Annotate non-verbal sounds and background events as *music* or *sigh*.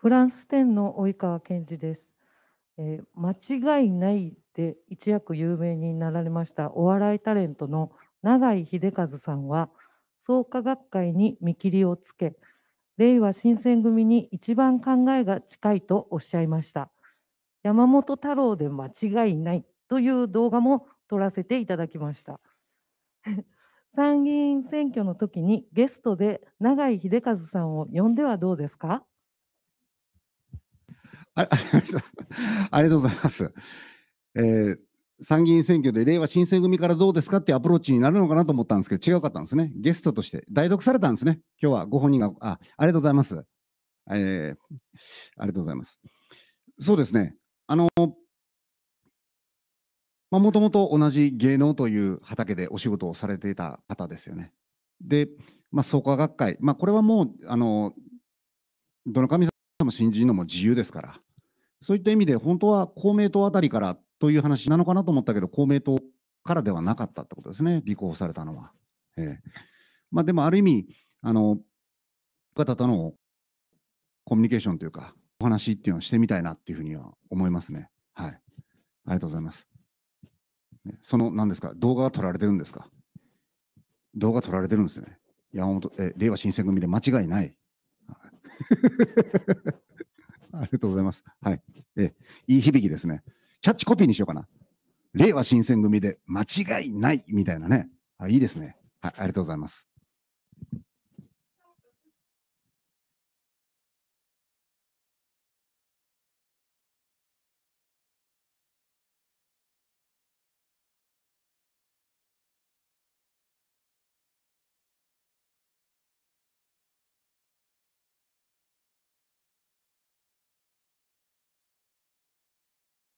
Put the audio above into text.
フランス店の及川健二です、えー、間違いないで一躍有名になられましたお笑いタレントの永井秀和さんは創価学会に見切りをつけ令和新選組に一番考えが近いとおっしゃいました山本太郎で間違いないという動画も撮らせていただきました *laughs* 参議院選挙の時にゲストで永井秀和さんを呼んではどうですか *laughs* ありがとうございます。えー、参議院選挙で令和新選組からどうですかってアプローチになるのかなと思ったんですけど、違うかったんですね。ゲストとして、代読されたんですね。今日はご本人が、あありがとうございます、えー。ありがとうございます。そうですね。あの、まあ、もともと同じ芸能という畑でお仕事をされていた方ですよね。で、まあ、創価学会、まあ、これはもう、あの、どの神様信じるのも自由ですから、そういった意味で、本当は公明党あたりからという話なのかなと思ったけど、公明党からではなかったってことですね、立候補されたのは。えーまあ、でも、ある意味、あの方とのコミュニケーションというか、お話っていうのをしてみたいなっていうふうには思いますね。はい。ありがとうございます。その、何ですか、動画が撮られてるんですか動画撮られてるんですね。山本、え、令和新選組で間違いない。*laughs* ありがとうございます。はい。いい響きですね。キャッチコピーにしようかな。令和新選組で間違いないみたいなね。あいいですね。はい、ありがとうございます。